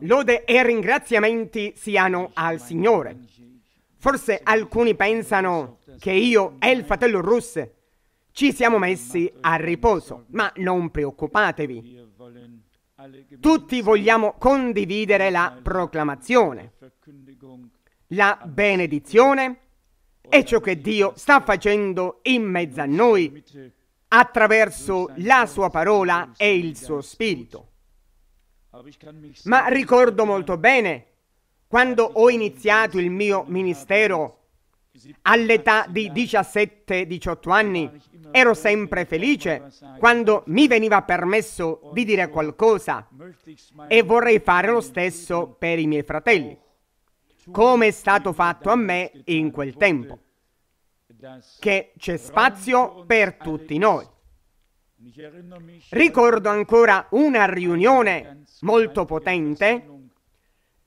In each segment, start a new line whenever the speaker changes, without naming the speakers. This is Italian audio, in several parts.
Lode e
ringraziamenti siano al Signore. Forse alcuni pensano che io e il fratello Russ ci siamo messi a riposo, ma non preoccupatevi. Tutti vogliamo condividere la proclamazione, la benedizione e ciò che Dio sta facendo in mezzo a noi attraverso la sua parola e il suo spirito. Ma ricordo molto bene quando ho iniziato il mio ministero all'età di 17-18 anni. Ero sempre felice quando mi veniva permesso di dire qualcosa e vorrei fare lo stesso per i miei fratelli, come è stato fatto a me in quel tempo, che c'è spazio per tutti noi. Ricordo ancora una riunione molto potente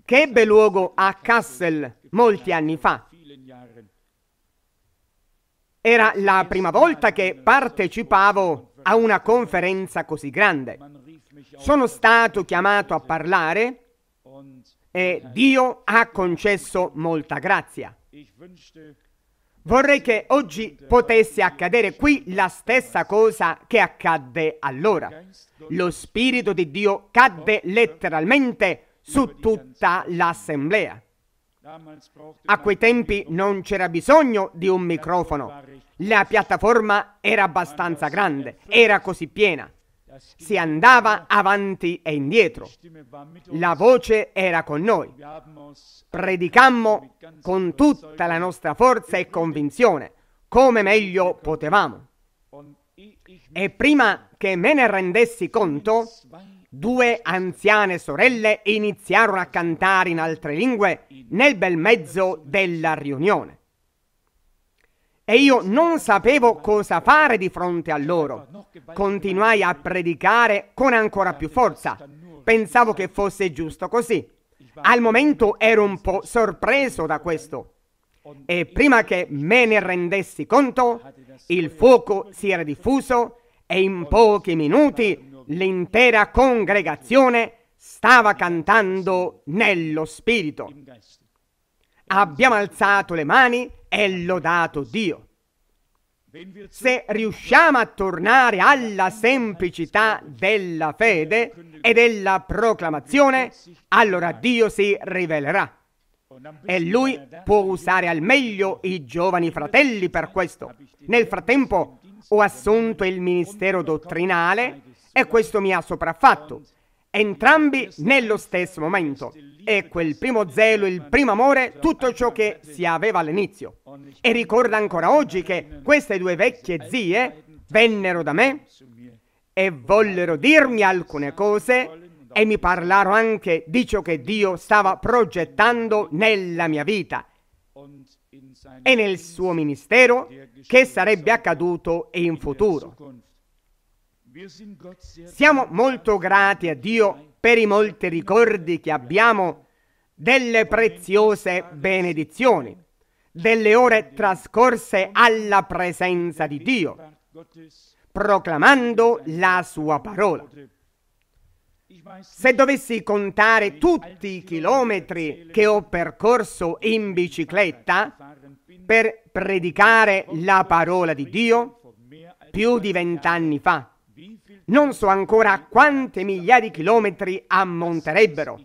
che ebbe luogo a Kassel molti anni fa. Era la prima volta che partecipavo a una conferenza così grande. Sono stato chiamato a parlare e Dio ha concesso molta grazia. Vorrei che oggi potesse accadere qui la stessa cosa che accadde allora. Lo Spirito di Dio cadde letteralmente su tutta l'assemblea. A quei tempi non c'era bisogno di un microfono. La piattaforma era abbastanza grande, era così piena. Si andava avanti e indietro. La voce era con noi. Predicammo con tutta la nostra forza e convinzione, come meglio potevamo. E prima che me ne rendessi conto, due anziane sorelle iniziarono a cantare in altre lingue nel bel mezzo della riunione. E io non sapevo cosa fare di fronte a loro. Continuai a predicare con ancora più forza. Pensavo che fosse giusto così. Al momento ero un po' sorpreso da questo. E prima che me ne rendessi conto, il fuoco si era diffuso e in pochi minuti l'intera congregazione stava cantando nello Spirito. Abbiamo alzato le mani è lodato Dio. Se riusciamo a tornare alla semplicità della fede e della proclamazione, allora Dio si rivelerà. E lui può usare al meglio i giovani fratelli per questo. Nel frattempo ho assunto il ministero dottrinale e questo mi ha sopraffatto entrambi nello stesso momento. E quel primo zelo, il primo amore, tutto ciò che si aveva all'inizio. E ricorda ancora oggi che queste due vecchie zie vennero da me e vollero dirmi alcune cose e mi parlarono anche di ciò che Dio stava progettando nella mia vita e nel suo ministero che sarebbe accaduto in futuro. Siamo molto grati a Dio per i molti ricordi che abbiamo delle preziose benedizioni, delle ore trascorse alla presenza di Dio, proclamando la sua parola. Se dovessi contare tutti i chilometri che ho percorso in bicicletta per predicare la parola di Dio, più di vent'anni fa, non so ancora quante migliaia di chilometri ammonterebbero.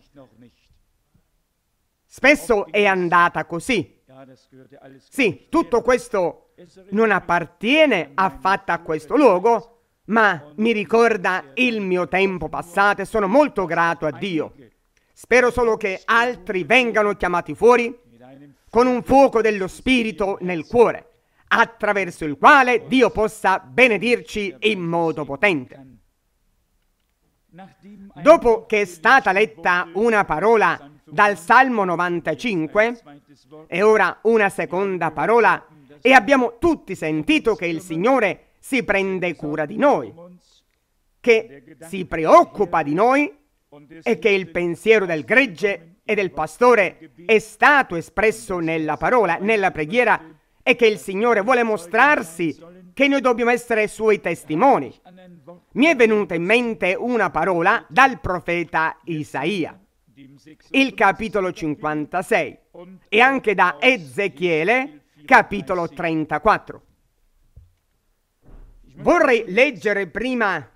Spesso è andata così. Sì, tutto questo non appartiene affatto a questo luogo, ma mi ricorda il mio tempo passato e sono molto grato a Dio. Spero solo che altri vengano chiamati fuori con un fuoco dello spirito nel cuore attraverso il quale Dio possa benedirci in modo potente. Dopo che è stata letta una parola dal Salmo 95 e ora una seconda parola e abbiamo tutti sentito che il Signore si prende cura di noi, che si preoccupa di noi e che il pensiero del gregge e del pastore è stato espresso nella parola, nella preghiera è che il Signore vuole mostrarsi che noi dobbiamo essere suoi testimoni. Mi è venuta in mente una parola dal profeta Isaia, il capitolo 56, e anche da Ezechiele, capitolo 34. Vorrei leggere prima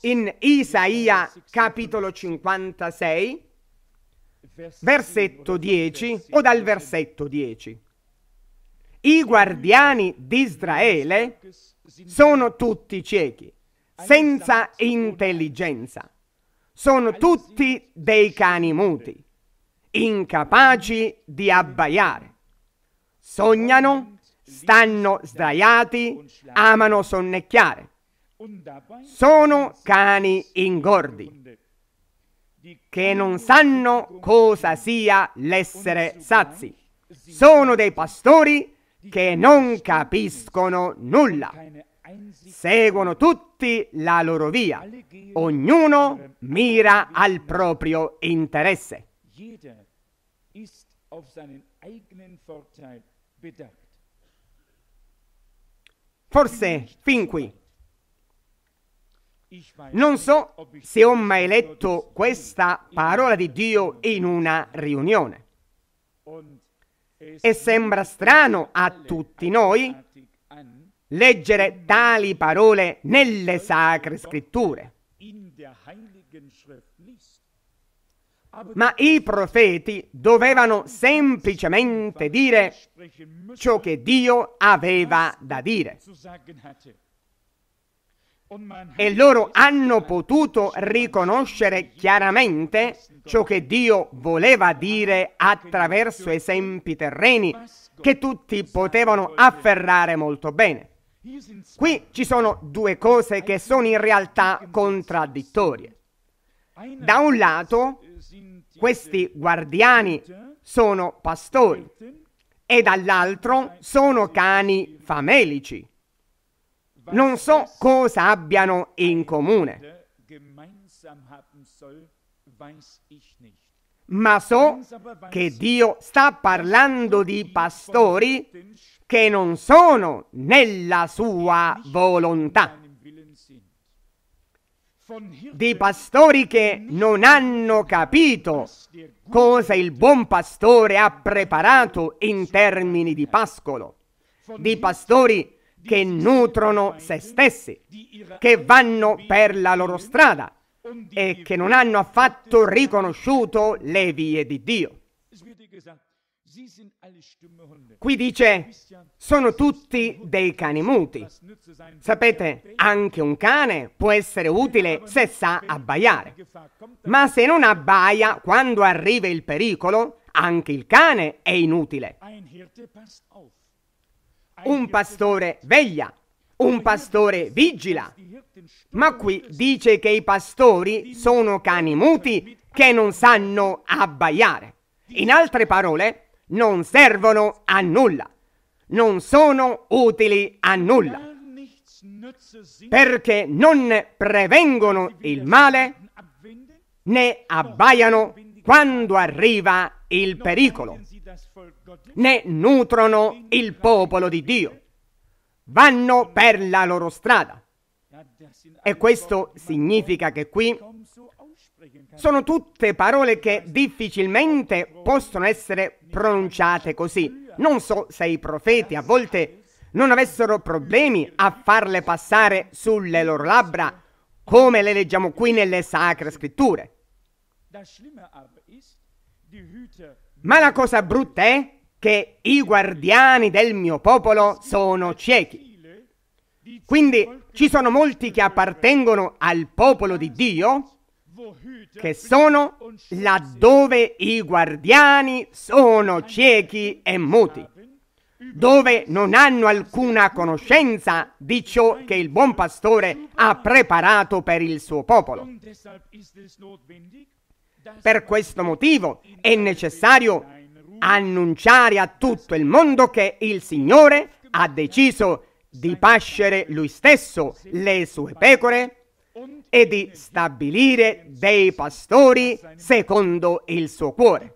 in Isaia, capitolo 56, versetto 10 o dal versetto 10. I guardiani di Israele sono tutti ciechi, senza intelligenza. Sono tutti dei cani muti, incapaci di abbaiare. Sognano, stanno sdraiati, amano sonnecchiare.
Sono
cani ingordi che non sanno cosa sia l'essere sazi. Sono dei pastori che che non capiscono nulla. Seguono tutti la loro via, ognuno mira al proprio interesse. Forse fin qui.
Non so se ho
mai letto questa parola di Dio in una riunione. E sembra strano a tutti noi leggere tali parole nelle sacre scritture. Ma i profeti dovevano semplicemente dire ciò che Dio aveva da dire e loro hanno potuto riconoscere chiaramente ciò che Dio voleva dire attraverso esempi terreni che tutti potevano afferrare molto bene. Qui ci sono due cose che sono in realtà contraddittorie. Da un lato, questi guardiani sono pastori e dall'altro sono cani famelici non so cosa abbiano in comune,
ma so che Dio sta
parlando di pastori che non sono nella sua volontà, di pastori che non hanno capito cosa il buon pastore ha preparato in termini di pascolo, di pastori che che nutrono se stessi, che vanno per la loro strada e che non hanno affatto riconosciuto le vie di Dio. Qui dice, sono tutti dei cani muti. Sapete, anche un cane può essere utile se sa abbaiare. Ma se non abbaia quando arriva il pericolo, anche il cane è inutile. Un pastore veglia, un pastore vigila. Ma qui dice che i pastori sono cani muti che non sanno abbaiare. In altre parole, non servono a nulla, non sono utili a nulla, perché non prevengono il male né abbaiano quando arriva il pericolo, né nutrono il popolo di Dio. Vanno per la loro strada. E questo significa che qui sono tutte parole che difficilmente possono essere pronunciate così. Non so se i profeti a volte non avessero problemi a farle passare sulle loro labbra come le leggiamo qui nelle sacre scritture. Ma la cosa brutta è che i guardiani del mio popolo sono ciechi. Quindi ci sono molti che appartengono al popolo di Dio che sono laddove i guardiani sono ciechi e muti, dove non hanno alcuna conoscenza di ciò che il buon pastore ha preparato per il suo popolo. Per questo motivo è necessario annunciare a tutto il mondo che il Signore ha deciso di pascere lui stesso le sue pecore e di stabilire dei pastori secondo il suo cuore.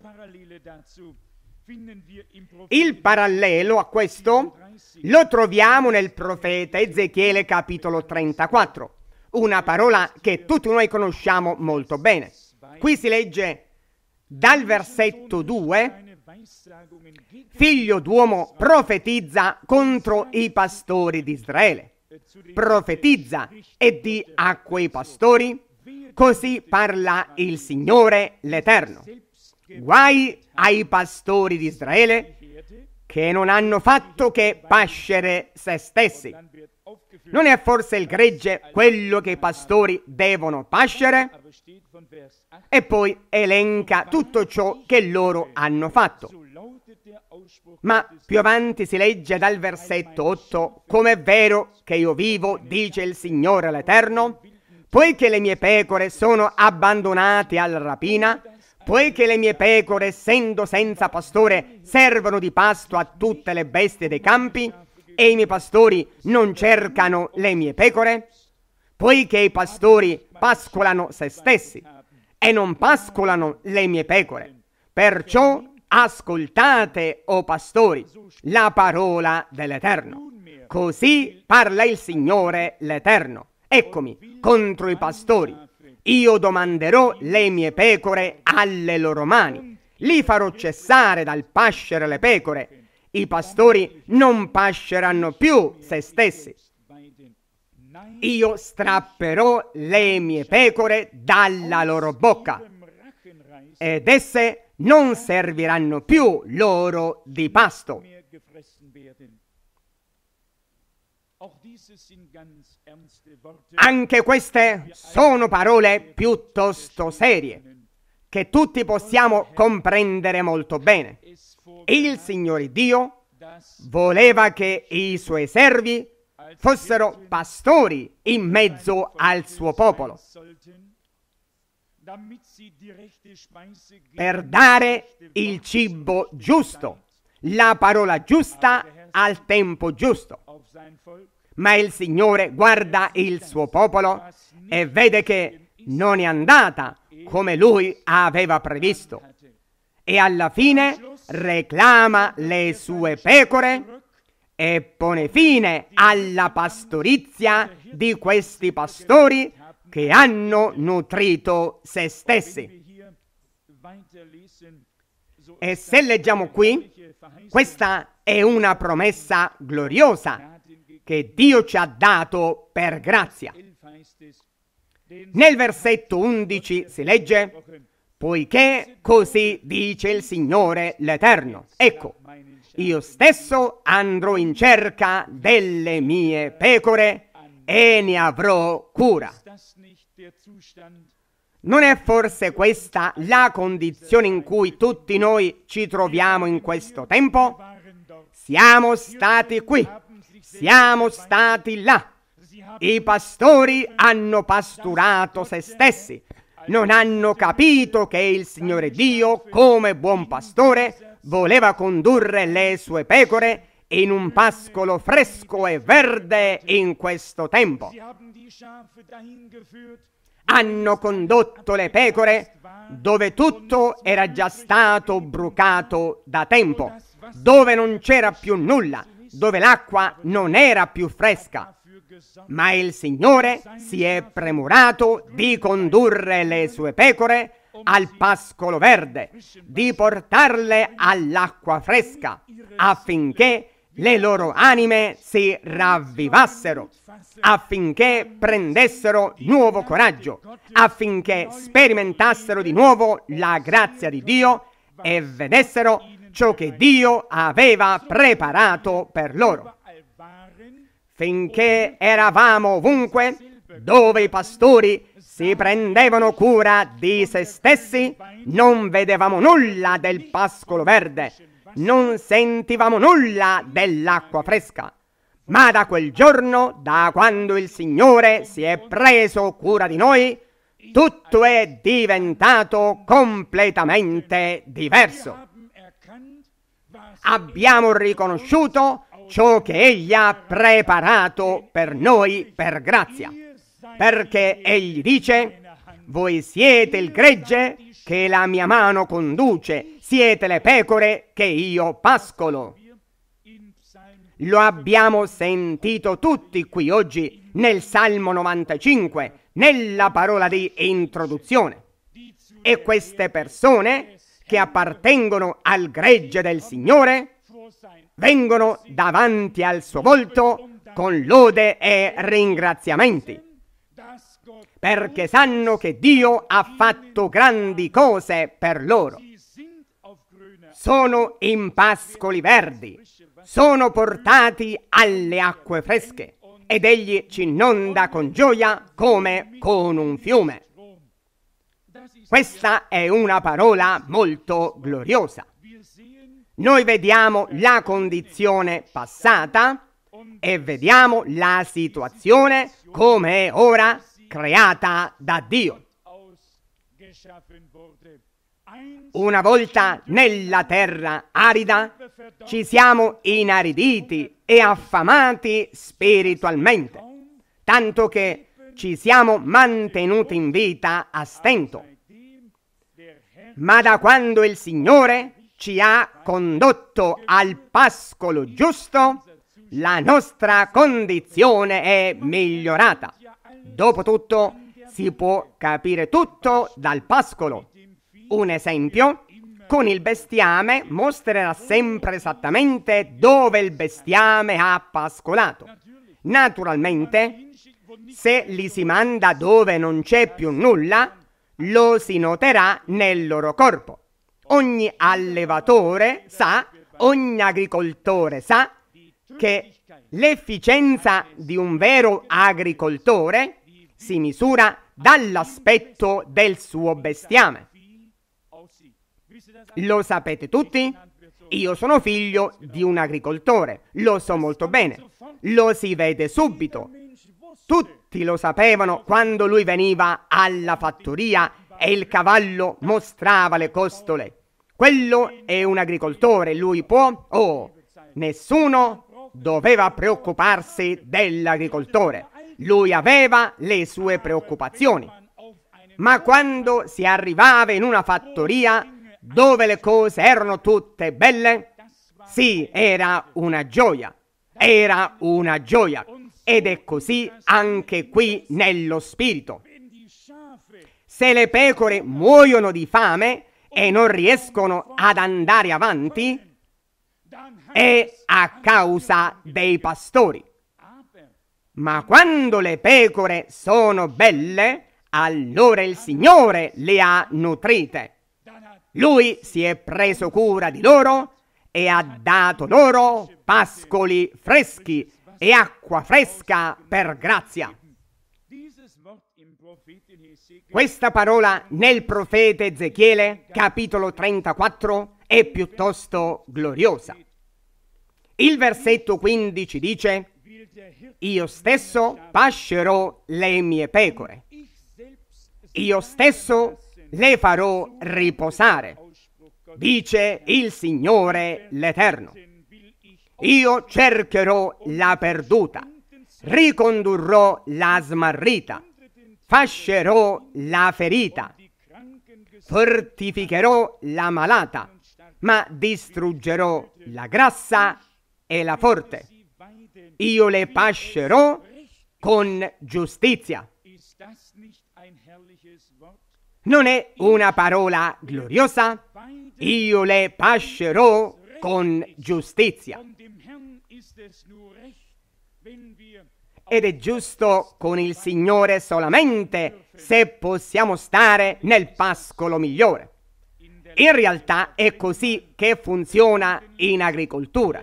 Il parallelo a questo lo troviamo nel profeta Ezechiele capitolo 34, una parola che tutti noi conosciamo molto bene. Qui si legge dal versetto 2, figlio d'uomo profetizza contro i pastori di Israele. Profetizza e di a quei pastori, così parla il Signore l'Eterno. Guai ai pastori di Israele che non hanno fatto che pascere se stessi. Non è forse il gregge quello che i pastori devono pascere? E poi elenca tutto ciò che loro hanno fatto. Ma più avanti si legge dal versetto 8, Com'è vero che io vivo, dice il Signore l'Eterno, poiché le mie pecore sono abbandonate alla rapina, poiché le mie pecore, essendo senza pastore, servono di pasto a tutte le bestie dei campi, e i miei pastori non cercano le mie pecore? Poiché i pastori pascolano se stessi e non pascolano le mie pecore. Perciò ascoltate, o oh pastori, la parola dell'Eterno. Così parla il Signore l'Eterno. Eccomi contro i pastori. Io domanderò le mie pecore alle loro mani. Li farò cessare dal pascere le pecore i pastori non pasceranno più se stessi. Io strapperò le mie pecore dalla loro bocca ed esse non serviranno più loro di pasto. Anche queste sono parole piuttosto serie, che tutti possiamo comprendere molto bene il Signore Dio voleva che i suoi servi fossero pastori in mezzo al suo popolo per dare il cibo giusto, la parola giusta al tempo giusto. Ma il Signore guarda il suo popolo e vede che non è andata come lui aveva previsto. E alla fine reclama le sue pecore e pone fine alla pastorizia di questi pastori che hanno nutrito se stessi. E se leggiamo qui, questa è una promessa gloriosa che Dio ci ha dato per grazia. Nel versetto 11 si legge, poiché così dice il Signore l'Eterno. Ecco, io stesso andrò in cerca delle mie pecore e ne avrò cura. Non è forse questa la condizione in cui tutti noi ci troviamo in questo tempo? Siamo stati qui, siamo stati là. I pastori hanno pasturato se stessi, non hanno capito che il Signore Dio, come buon pastore, voleva condurre le sue pecore in un pascolo fresco e verde in questo tempo. Hanno condotto le pecore dove tutto era già stato brucato da tempo, dove non c'era più nulla, dove l'acqua non era più fresca. Ma il Signore si è premurato di condurre le sue pecore al pascolo verde, di portarle all'acqua fresca, affinché le loro anime si ravvivassero, affinché prendessero nuovo coraggio, affinché sperimentassero di nuovo la grazia di Dio e vedessero ciò che Dio aveva preparato per loro finché eravamo ovunque, dove i pastori si prendevano cura di se stessi, non vedevamo nulla del pascolo verde, non sentivamo nulla dell'acqua fresca. Ma da quel giorno, da quando il Signore si è preso cura di noi, tutto è diventato completamente diverso. Abbiamo riconosciuto ciò che Egli ha preparato per noi per grazia, perché Egli dice, voi siete il gregge che la mia mano conduce, siete le pecore che io pascolo. Lo abbiamo sentito tutti qui oggi nel Salmo 95, nella parola di introduzione. E queste persone che appartengono al gregge del Signore vengono davanti al suo volto con lode e ringraziamenti, perché sanno che Dio ha fatto grandi cose per loro. Sono in pascoli verdi, sono portati alle acque fresche ed egli ci inonda con gioia come con un fiume. Questa è una parola molto gloriosa. Noi vediamo la condizione passata e vediamo la situazione come è ora creata da Dio. Una volta nella terra arida ci siamo inariditi e affamati spiritualmente, tanto che ci siamo mantenuti in vita a stento. Ma da quando il Signore ci ha condotto al pascolo giusto, la nostra condizione è migliorata. Dopotutto si può capire tutto dal pascolo. Un esempio, con il bestiame mostrerà sempre esattamente dove il bestiame ha pascolato. Naturalmente, se li si manda dove non c'è più nulla, lo si noterà nel loro corpo ogni allevatore sa, ogni agricoltore sa che l'efficienza di un vero agricoltore si misura dall'aspetto del suo bestiame. Lo sapete tutti? Io sono figlio di un agricoltore, lo so molto bene, lo si vede subito. Tutti lo sapevano quando lui veniva alla fattoria e il cavallo mostrava le costole. Quello è un agricoltore, lui può... Oh, nessuno doveva preoccuparsi dell'agricoltore. Lui aveva le sue preoccupazioni. Ma quando si arrivava in una fattoria dove le cose erano tutte belle, sì, era una gioia. Era una gioia. Ed è così anche qui nello spirito. Se le pecore muoiono di fame, e non riescono ad andare avanti è a causa dei pastori. Ma quando le pecore sono belle, allora il Signore le ha nutrite. Lui si è preso cura di loro e ha dato loro pascoli freschi e acqua fresca per grazia. Questa parola nel profeta Ezechiele, capitolo 34, è piuttosto gloriosa. Il versetto 15 dice, io stesso pascerò le mie pecore, io stesso le farò riposare, dice il Signore l'Eterno. Io cercherò la perduta, ricondurrò la smarrita fascerò la ferita, fortificherò la malata, ma distruggerò la grassa e la forte. Io le pascerò con giustizia. Non è una parola gloriosa? Io le pascerò con giustizia ed è giusto con il Signore solamente se possiamo stare nel pascolo migliore. In realtà è così che funziona in agricoltura.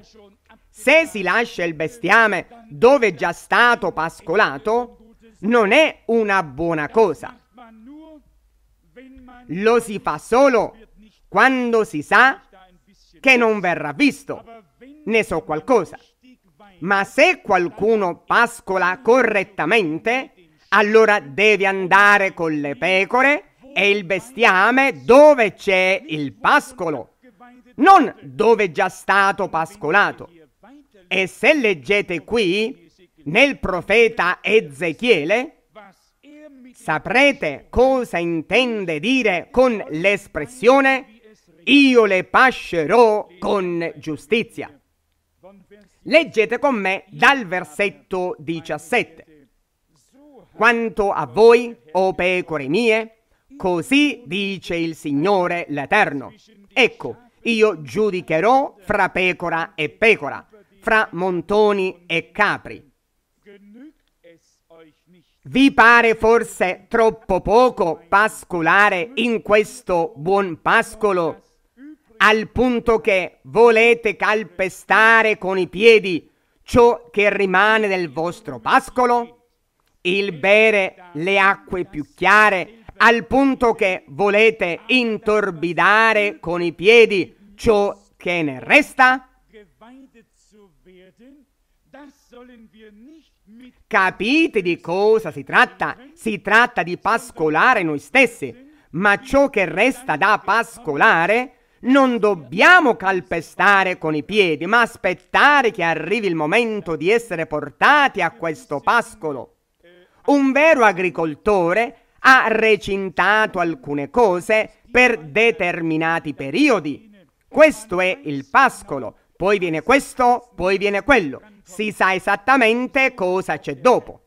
Se si lascia il bestiame dove è già stato pascolato, non è una buona cosa. Lo si fa solo quando si sa che non verrà visto. Ne so qualcosa ma se qualcuno pascola correttamente, allora deve andare con le pecore e il bestiame dove c'è il pascolo, non dove è già stato pascolato. E se leggete qui, nel profeta Ezechiele, saprete cosa intende dire con l'espressione io le pascerò con giustizia. Leggete con me dal versetto 17. Quanto a voi, o pecore mie, così dice il Signore l'Eterno. Ecco, io giudicherò fra pecora e pecora, fra montoni e capri. Vi pare forse troppo poco pascolare in questo buon pascolo al punto che volete calpestare con i piedi ciò che rimane del vostro pascolo? Il bere le acque più chiare al punto che volete intorbidare con i piedi ciò che ne resta? Capite di cosa si tratta? Si tratta di pascolare noi stessi, ma ciò che resta da pascolare non dobbiamo calpestare con i piedi, ma aspettare che arrivi il momento di essere portati a questo pascolo. Un vero agricoltore ha recintato alcune cose per determinati periodi. Questo è il pascolo, poi viene questo, poi viene quello. Si sa esattamente cosa c'è dopo.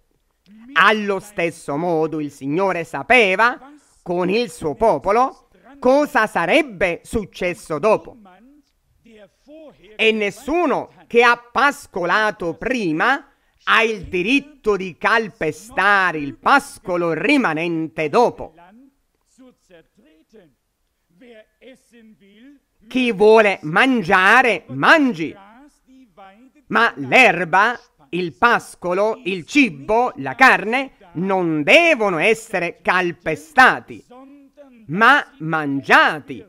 Allo stesso modo il Signore sapeva, con il suo popolo, cosa sarebbe successo dopo. E nessuno che ha pascolato prima ha il diritto di calpestare il pascolo rimanente dopo. Chi vuole mangiare, mangi. Ma l'erba, il pascolo, il cibo, la carne non devono essere calpestati, ma mangiati.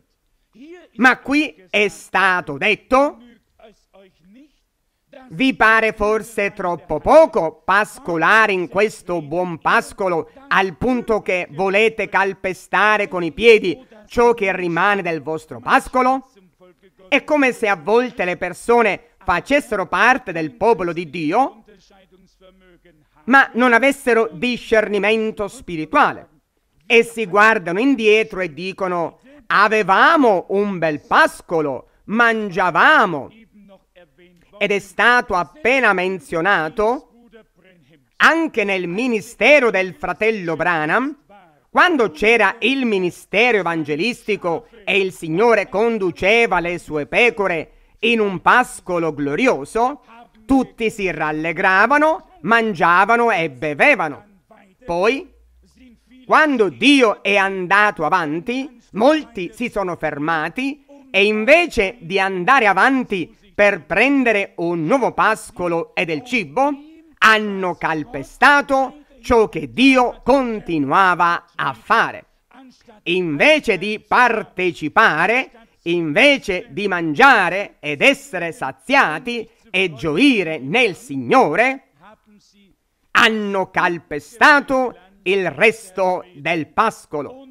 Ma qui è stato detto, vi pare forse troppo poco pascolare in questo buon pascolo al punto che volete calpestare con i piedi ciò che rimane del vostro pascolo? È come se a volte le persone facessero parte del popolo di Dio, ma non avessero discernimento spirituale e si guardano indietro e dicono avevamo un bel pascolo, mangiavamo. Ed è stato appena menzionato anche nel ministero del fratello Branham, quando c'era il ministero evangelistico e il Signore conduceva le sue pecore in un pascolo glorioso, tutti si rallegravano, mangiavano e bevevano. Poi quando Dio è andato avanti, molti si sono fermati e invece di andare avanti per prendere un nuovo pascolo e del cibo, hanno calpestato ciò che Dio continuava a fare. Invece di partecipare, invece di mangiare ed essere saziati e gioire nel Signore, hanno calpestato il resto del pascolo.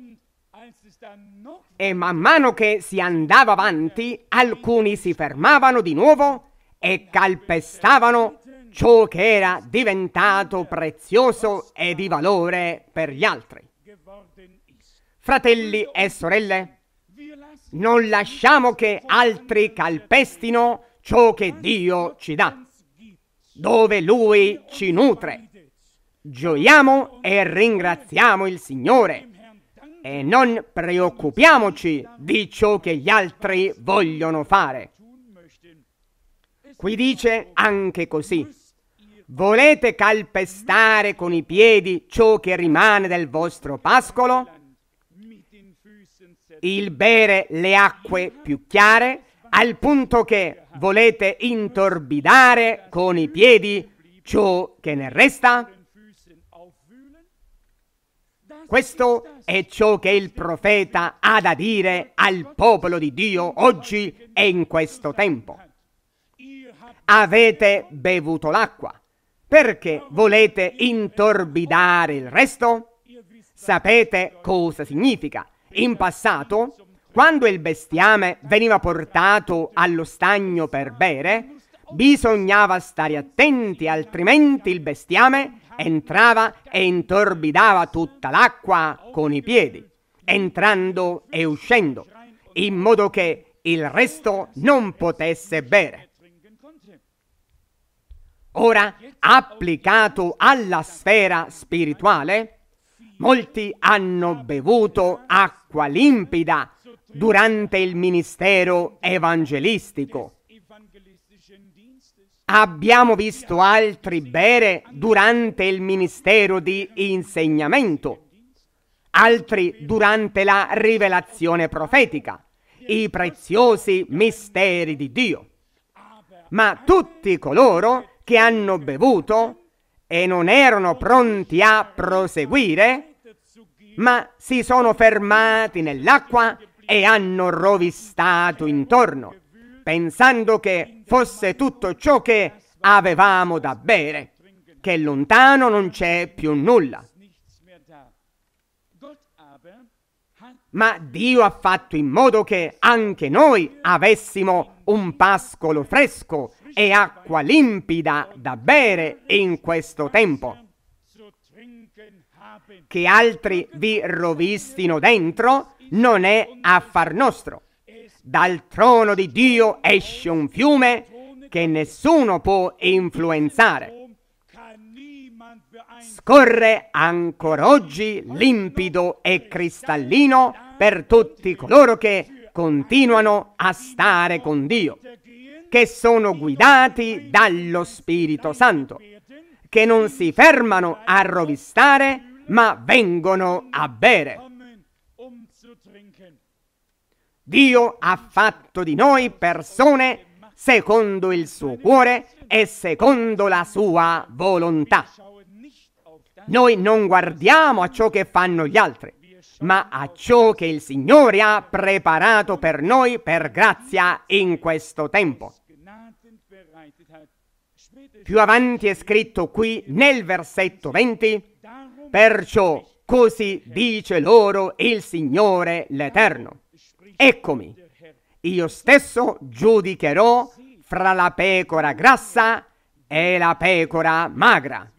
E man mano che si andava avanti, alcuni si fermavano di nuovo e calpestavano ciò che era diventato prezioso e di valore per gli altri. Fratelli e sorelle, non lasciamo che altri calpestino ciò che Dio ci dà, dove Lui ci nutre. Gioiamo e ringraziamo il Signore e non preoccupiamoci di ciò che gli altri vogliono fare. Qui dice anche così. Volete calpestare con i piedi ciò che rimane del vostro pascolo? Il bere le acque più chiare al punto che volete intorbidare con i piedi ciò che ne resta? Questo è ciò che il profeta ha da dire al popolo di Dio oggi e in questo tempo. Avete bevuto l'acqua. Perché volete intorbidare il resto? Sapete cosa significa? In passato, quando il bestiame veniva portato allo stagno per bere, bisognava stare attenti, altrimenti il bestiame entrava e intorbidava tutta l'acqua con i piedi, entrando e uscendo, in modo che il resto non potesse bere. Ora, applicato alla sfera spirituale, molti hanno bevuto acqua limpida durante il ministero evangelistico Abbiamo visto altri bere durante il ministero di insegnamento, altri durante la rivelazione profetica, i preziosi misteri di Dio. Ma tutti coloro che hanno bevuto e non erano pronti a proseguire, ma si sono fermati nell'acqua e hanno rovistato intorno pensando che fosse tutto ciò che avevamo da bere, che lontano non c'è più nulla. Ma Dio ha fatto in modo che anche noi avessimo un pascolo fresco e acqua limpida da bere in questo tempo. Che altri vi rovistino dentro non è affar nostro dal trono di Dio esce un fiume che nessuno può influenzare. Scorre ancora oggi limpido e cristallino per tutti coloro che continuano a stare con Dio, che sono guidati dallo Spirito Santo, che non si fermano a rovistare ma vengono a bere. Dio ha fatto di noi persone secondo il suo cuore e secondo la sua volontà. Noi non guardiamo a ciò che fanno gli altri, ma a ciò che il Signore ha preparato per noi per grazia in questo tempo. Più avanti è scritto qui nel versetto 20, perciò così dice loro il Signore l'Eterno. Eccomi, io stesso giudicherò fra la pecora grassa e la pecora magra.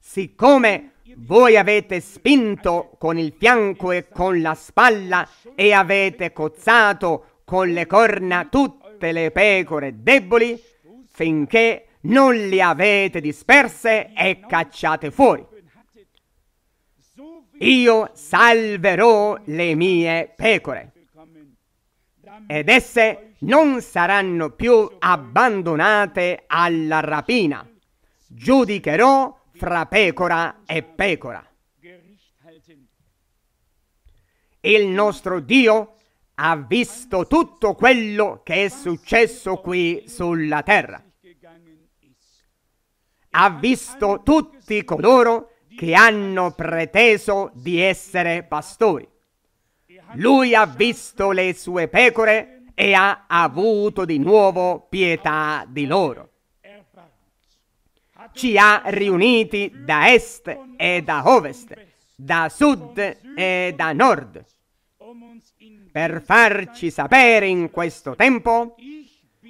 Siccome voi avete spinto con il fianco e con la spalla e avete cozzato con le corna tutte le pecore deboli, finché non le avete disperse e cacciate fuori io salverò le mie pecore ed esse non saranno più abbandonate alla rapina. Giudicherò fra pecora e pecora. Il nostro Dio ha visto tutto quello che è successo qui sulla terra. Ha visto tutti coloro che che hanno preteso di essere pastori. Lui ha visto le sue pecore e ha avuto di nuovo pietà di loro. Ci ha riuniti da est e da ovest, da sud e da nord, per farci sapere in questo tempo,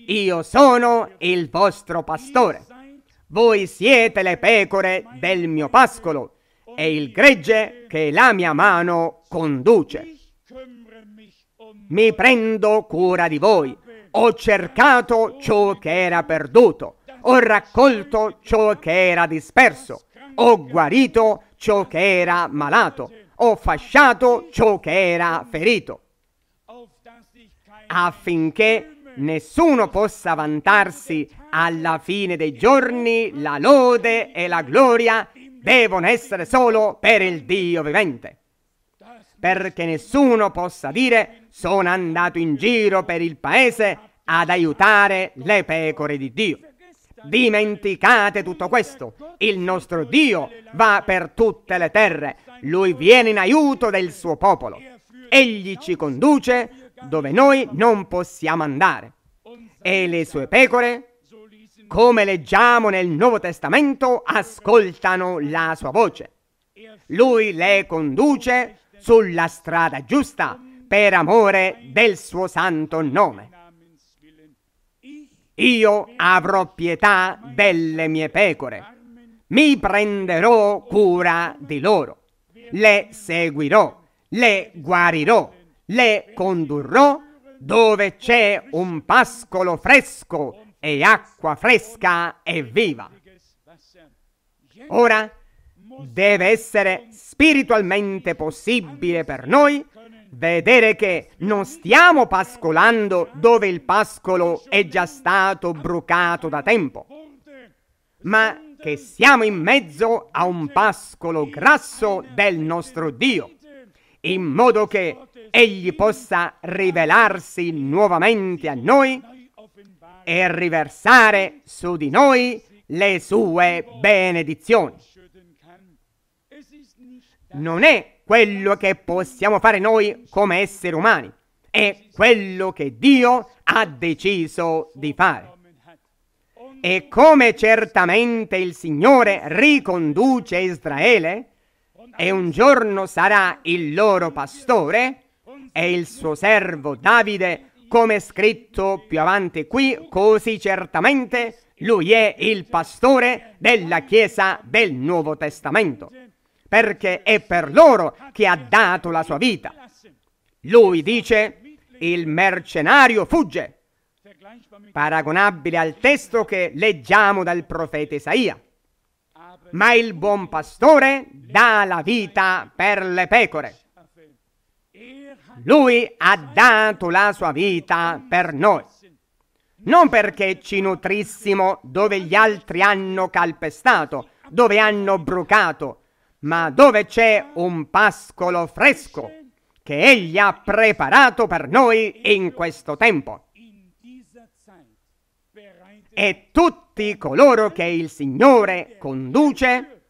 io sono il vostro pastore voi siete le pecore del mio pascolo e il gregge che la mia mano conduce. Mi prendo cura di voi. Ho cercato ciò che era perduto. Ho raccolto ciò che era disperso. Ho guarito ciò che era malato. Ho fasciato ciò che era ferito. Affinché nessuno possa vantarsi alla fine dei giorni, la lode e la gloria devono essere solo per il Dio vivente. Perché nessuno possa dire sono andato in giro per il paese ad aiutare le pecore di Dio. Dimenticate tutto questo. Il nostro Dio va per tutte le terre. Lui viene in aiuto del suo popolo. Egli ci conduce dove noi non possiamo andare. E le sue pecore, come leggiamo nel Nuovo Testamento, ascoltano la sua voce. Lui le conduce sulla strada giusta per amore del suo santo nome. Io avrò pietà delle mie pecore, mi prenderò cura di loro, le seguirò, le guarirò le condurrò dove c'è un pascolo fresco e acqua fresca e viva. Ora deve essere spiritualmente possibile per noi vedere che non stiamo pascolando dove il pascolo è già stato brucato da tempo, ma che siamo in mezzo a un pascolo grasso del nostro Dio, in modo che egli possa rivelarsi nuovamente a noi e riversare su di noi le sue benedizioni. Non è quello che possiamo fare noi come esseri umani, è quello che Dio ha deciso di fare. E come certamente il Signore riconduce Israele, e un giorno sarà il loro pastore, e il suo servo Davide, come scritto più avanti qui, così certamente lui è il pastore della Chiesa del Nuovo Testamento, perché è per loro che ha dato la sua vita. Lui dice, il mercenario fugge, paragonabile al testo che leggiamo dal profeta Isaia. Ma il buon pastore dà la vita per le pecore. Lui ha dato la sua vita per noi. Non perché ci nutrissimo dove gli altri hanno calpestato, dove hanno brucato, ma dove c'è un pascolo fresco che Egli ha preparato per noi in questo tempo. E tutti coloro che il Signore conduce,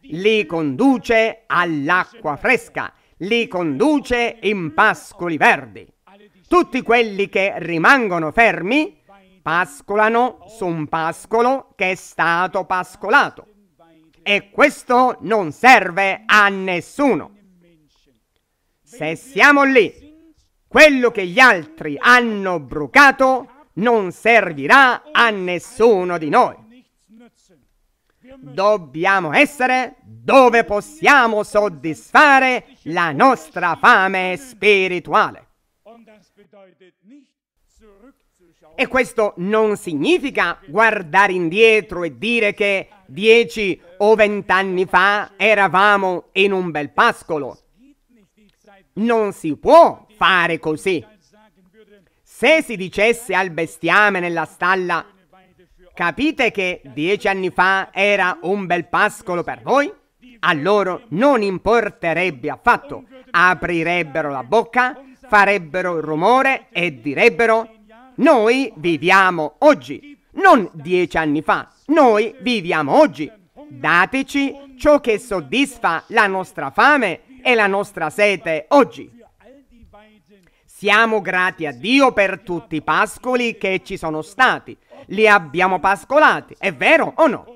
li conduce all'acqua fresca li conduce in pascoli verdi. Tutti quelli che rimangono fermi pascolano su un pascolo che è stato pascolato. E questo non serve a nessuno. Se siamo lì, quello che gli altri hanno brucato non servirà a nessuno di noi. Dobbiamo essere dove possiamo soddisfare la nostra fame spirituale. E questo non significa guardare indietro e dire che dieci o vent'anni fa eravamo in un bel pascolo. Non si può fare così. Se si dicesse al bestiame nella stalla Capite che dieci anni fa era un bel pascolo per voi? A loro non importerebbe affatto, aprirebbero la bocca, farebbero rumore e direbbero noi viviamo oggi, non dieci anni fa, noi viviamo oggi. Dateci ciò che soddisfa la nostra fame e la nostra sete oggi. Siamo grati a Dio per tutti i pascoli che ci sono stati, li abbiamo pascolati, è vero o no?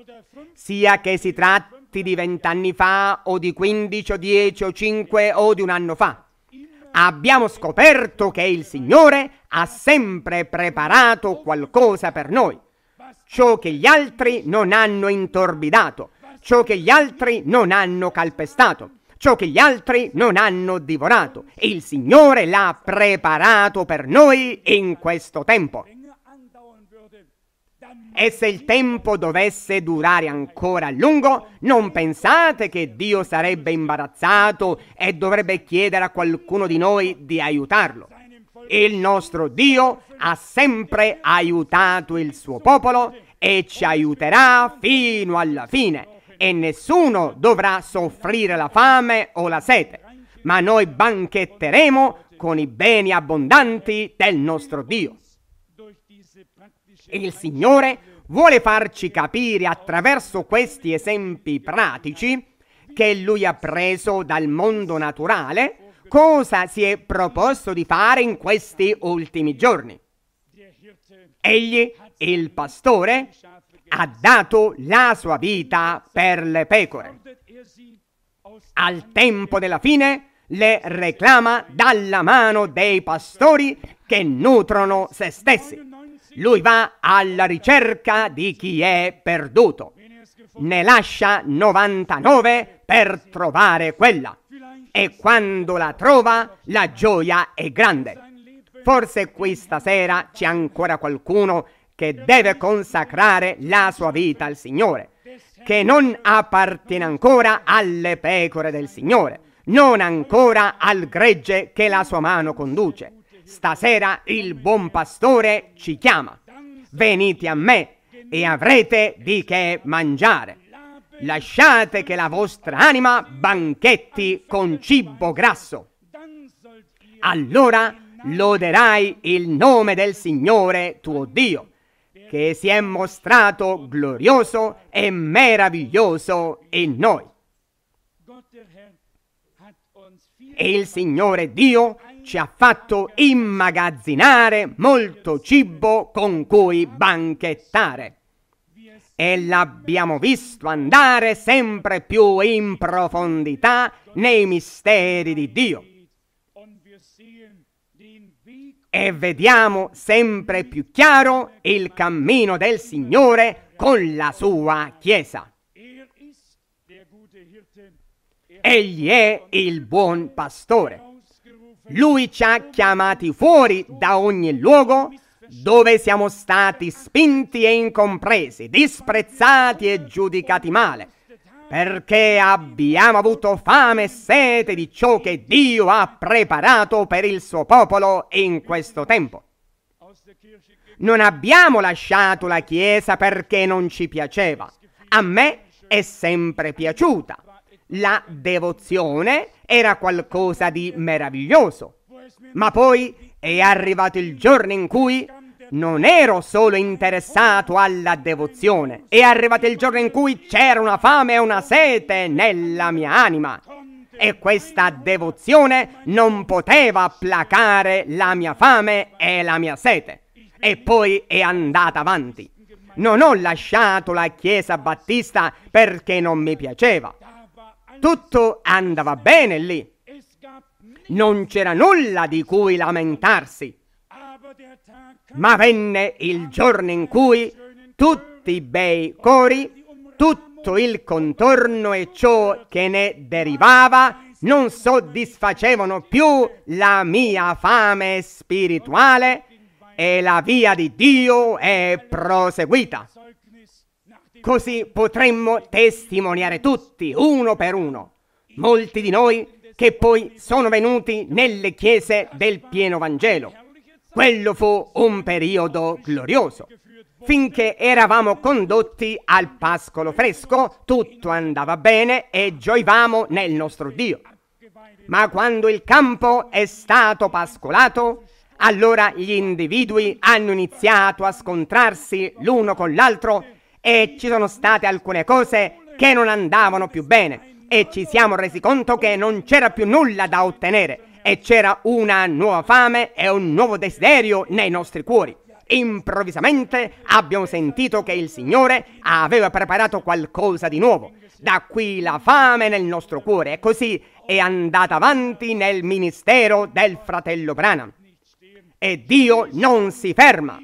Sia che si tratti di vent'anni fa o di 15 o 10 o 5 o di un anno fa. Abbiamo scoperto che il Signore ha sempre preparato qualcosa per noi, ciò che gli altri non hanno intorbidato, ciò che gli altri non hanno calpestato ciò che gli altri non hanno divorato. Il Signore l'ha preparato per noi in questo tempo. E se il tempo dovesse durare ancora a lungo, non pensate che Dio sarebbe imbarazzato e dovrebbe chiedere a qualcuno di noi di aiutarlo. Il nostro Dio ha sempre aiutato il suo popolo e ci aiuterà fino alla fine e nessuno dovrà soffrire la fame o la sete, ma noi banchetteremo con i beni abbondanti del nostro Dio. Il Signore vuole farci capire attraverso questi esempi pratici che Lui ha preso dal mondo naturale cosa si è proposto di fare in questi ultimi giorni. Egli, il pastore, ha dato la sua vita per le pecore. Al tempo della fine le reclama dalla mano dei pastori che nutrono se stessi. Lui va alla ricerca di chi è perduto. Ne lascia 99 per trovare quella. E quando la trova, la gioia è grande. Forse qui stasera c'è ancora qualcuno che deve consacrare la sua vita al Signore, che non appartiene ancora alle pecore del Signore, non ancora al gregge che la sua mano conduce. Stasera il buon pastore ci chiama. Venite a me e avrete di che mangiare. Lasciate che la vostra anima banchetti con cibo grasso. Allora loderai il nome del Signore tuo Dio, che si è mostrato glorioso e meraviglioso in noi. e il Signore Dio ci ha fatto immagazzinare molto cibo con cui banchettare. E l'abbiamo visto andare sempre più in profondità nei misteri di Dio. E vediamo sempre più chiaro il cammino del Signore con la sua Chiesa. Egli è il buon pastore. Lui ci ha chiamati fuori da ogni luogo dove siamo stati spinti e incompresi, disprezzati e giudicati male, perché abbiamo avuto fame e sete di ciò che Dio ha preparato per il suo popolo in questo tempo. Non abbiamo lasciato la Chiesa perché non ci piaceva. A me è sempre piaciuta la devozione era qualcosa di meraviglioso. Ma poi è arrivato il giorno in cui non ero solo interessato alla devozione, è arrivato il giorno in cui c'era una fame e una sete nella mia anima. E questa devozione non poteva placare la mia fame e la mia sete. E poi è andata avanti. Non ho lasciato la Chiesa Battista perché non mi piaceva tutto andava bene lì. Non c'era nulla di cui lamentarsi. Ma venne il giorno in cui tutti i bei cori, tutto il contorno e ciò che ne derivava non soddisfacevano più la mia fame spirituale e la via di Dio è proseguita. Così potremmo testimoniare tutti, uno per uno, molti di noi che poi sono venuti nelle chiese del pieno Vangelo. Quello fu un periodo glorioso. Finché eravamo condotti al pascolo fresco, tutto andava bene e gioivamo nel nostro Dio. Ma quando il campo è stato pascolato, allora gli individui hanno iniziato a scontrarsi l'uno con l'altro e ci sono state alcune cose che non andavano più bene e ci siamo resi conto che non c'era più nulla da ottenere e c'era una nuova fame e un nuovo desiderio nei nostri cuori. Improvvisamente abbiamo sentito che il Signore aveva preparato qualcosa di nuovo. Da qui la fame nel nostro cuore e così è andata avanti nel ministero del fratello Branham. E Dio non si ferma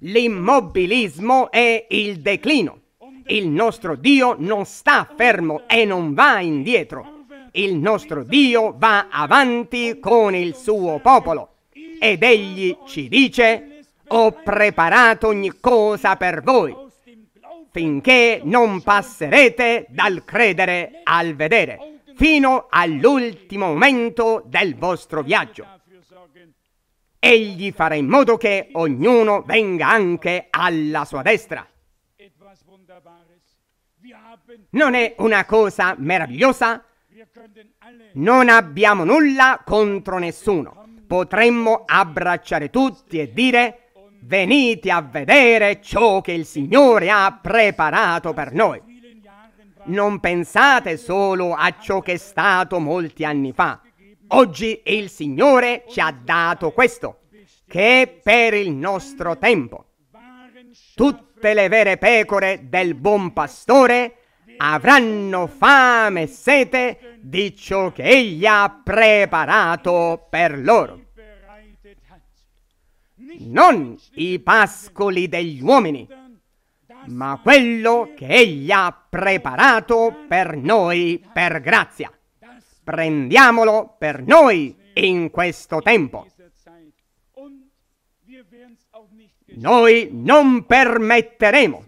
l'immobilismo è il declino. Il nostro Dio non sta fermo e non va indietro. Il nostro Dio va avanti con il suo popolo. Ed egli ci dice, ho preparato ogni cosa per voi, finché non passerete dal credere al vedere, fino all'ultimo momento del vostro viaggio. Egli farà in modo che ognuno venga anche alla sua destra. Non è una cosa meravigliosa? Non abbiamo nulla contro nessuno. Potremmo abbracciare tutti e dire venite a vedere ciò che il Signore ha preparato per noi. Non pensate solo a ciò che è stato molti anni fa, Oggi il Signore ci ha dato questo, che è per il nostro tempo. Tutte le vere pecore del buon pastore avranno fame e sete di ciò che egli ha preparato per loro. Non i pascoli degli uomini, ma quello che egli ha preparato per noi per grazia. Prendiamolo per noi in questo tempo. Noi non permetteremo,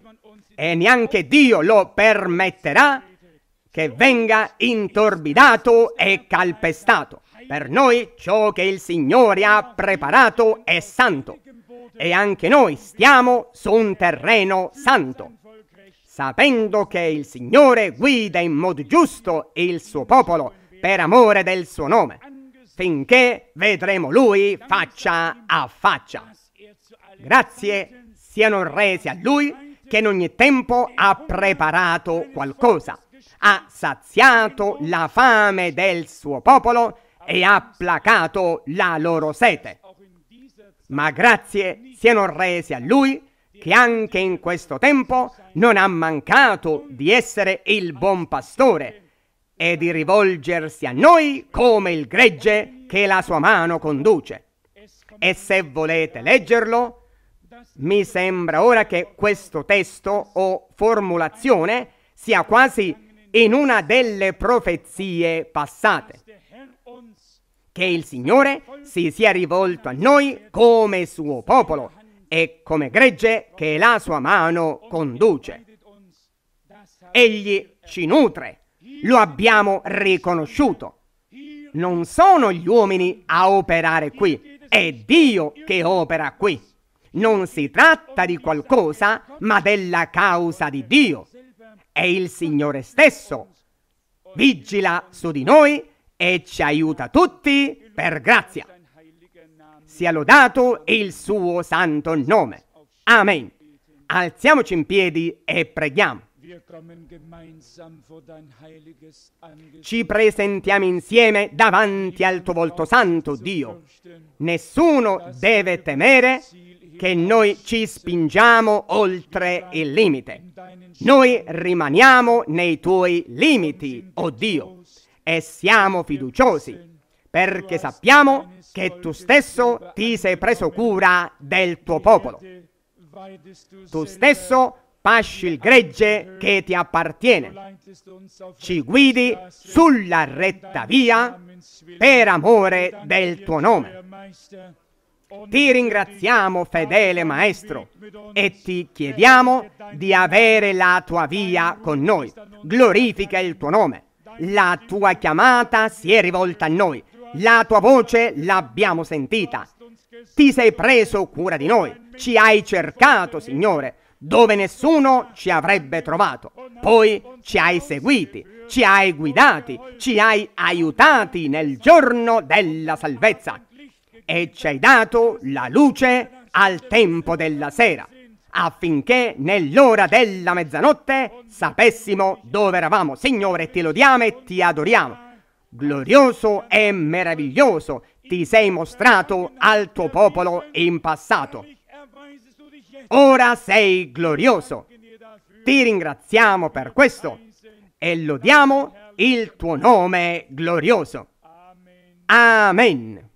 e neanche Dio lo permetterà, che venga intorbidato e calpestato. Per noi ciò che il Signore ha preparato è santo e anche noi stiamo su un terreno santo, sapendo che il Signore guida in modo giusto il suo popolo per amore del suo nome, finché vedremo lui faccia a faccia. Grazie siano rese a lui che in ogni tempo ha preparato qualcosa, ha saziato la fame del suo popolo e ha placato la loro sete. Ma grazie siano rese a lui che anche in questo tempo non ha mancato di essere il buon pastore e di rivolgersi a noi come il gregge che la sua mano conduce. E se volete leggerlo, mi sembra ora che questo testo o formulazione sia quasi in una delle profezie passate. Che il Signore si sia rivolto a noi come suo popolo e come gregge che la sua mano conduce. Egli ci nutre lo abbiamo riconosciuto. Non sono gli uomini a operare qui, è Dio che opera qui. Non si tratta di qualcosa, ma della causa di Dio. È il Signore stesso. Vigila su di noi e ci aiuta tutti per grazia. Sia lodato il suo santo nome. Amen. Alziamoci in piedi e preghiamo. Ci presentiamo insieme davanti al tuo volto santo, Dio. Nessuno deve temere che noi ci spingiamo oltre il limite. Noi rimaniamo nei tuoi limiti, o oh Dio, e siamo fiduciosi, perché sappiamo che tu stesso ti sei preso cura del tuo popolo. Tu stesso pasci il gregge che ti appartiene. Ci guidi sulla retta via per amore del tuo nome. Ti ringraziamo, fedele Maestro, e ti chiediamo di avere la tua via con noi. Glorifica il tuo nome. La tua chiamata si è rivolta a noi. La tua voce l'abbiamo sentita. Ti sei preso cura di noi. Ci hai cercato, Signore dove nessuno ci avrebbe trovato. Poi ci hai seguiti, ci hai guidati, ci hai aiutati nel giorno della salvezza e ci hai dato la luce al tempo della sera, affinché nell'ora della mezzanotte sapessimo dove eravamo. Signore, ti lodiamo e ti adoriamo. Glorioso e meraviglioso ti sei mostrato al tuo popolo in passato. Ora sei glorioso. Ti ringraziamo per questo e lodiamo il tuo nome glorioso. Amen.